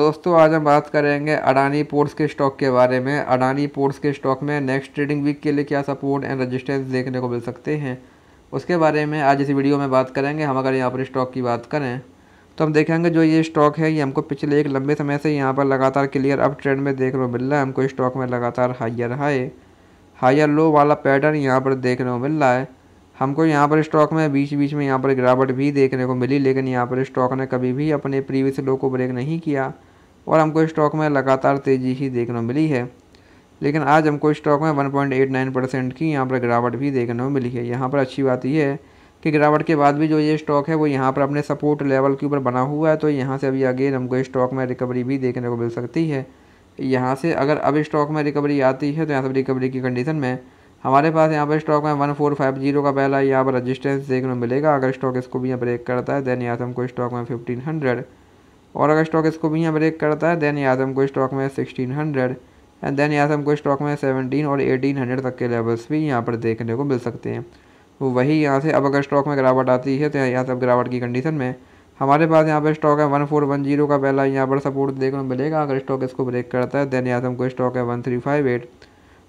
दोस्तों आज हम बात करेंगे अडानी पोर्ट्स के स्टॉक के बारे में अडानी पोर्ट्स के स्टॉक में नेक्स्ट ट्रेडिंग वीक के लिए क्या सपोर्ट एंड रेजिस्टेंस देखने को मिल सकते हैं उसके बारे में आज इस वीडियो में बात करेंगे हम अगर यहाँ पर स्टॉक की बात करें तो हम देखेंगे जो ये स्टॉक है ये हमको पिछले एक लंबे समय से यहाँ पर लगातार क्लियर अप ट्रेंड में देखने को मिल रहा है हमको स्टॉक में लगातार हाइयर हाई हायर लो वाला पैटर्न यहाँ पर देखने को मिल रहा है हमको यहाँ पर स्टॉक में बीच बीच में यहाँ पर गिरावट भी देखने को मिली लेकिन यहाँ पर स्टॉक ने कभी भी अपने प्रीवियस लो को ब्रेक नहीं किया और हमको स्टॉक में लगातार तेज़ी ही देखने को मिली है लेकिन आज हमको स्टॉक में 1.89 परसेंट की यहाँ पर गिरावट भी देखने को मिली है यहाँ पर अच्छी बात यह है कि गिरावट के बाद भी जो ये स्टॉक है वो यहाँ पर अपने सपोर्ट लेवल के ऊपर बना हुआ है तो यहाँ से अभी अगेन हमको स्टॉक में रिकवरी भी देखने को मिल सकती है यहाँ से अगर अब स्टॉक में रिकवरी आती है तो यहाँ से रिकवरी की कंडीशन में हमारे पास यहाँ पर स्टॉक में वन फोर फाइव जीरो का पहला यहाँ पर रजिस्टेंस देखने को मिलेगा अगर स्टॉक इसको भी यहाँ ब्रेक करता है दैन यहाँ को स्टॉक में फिफ्टीन हंड्रेड और अगर स्टॉक इसको भी यहाँ ब्रेक करता है दैन यहाँ को स्टॉक में सिक्सटीन हंड्रेड एंड देन यहाँ को स्टॉक में सेवनटीन और एटीन हंड्रेड तक के लेवल्स भी यहाँ पर देखने को मिल सकते हैं वो तो वही यहाँ से अब अगर स्टॉक में गिरावट आती है तो यहाँ से गिरावट की कंडीशन में हमारे पास यहाँ पर स्टॉक है वन फोर वन जीरो का पहला यहाँ पर सपोर्ट देखने को मिलेगा अगर स्टॉक इसको ब्रेक करता है दैन यहाँ को स्टॉक है वन थ्री फाइव एट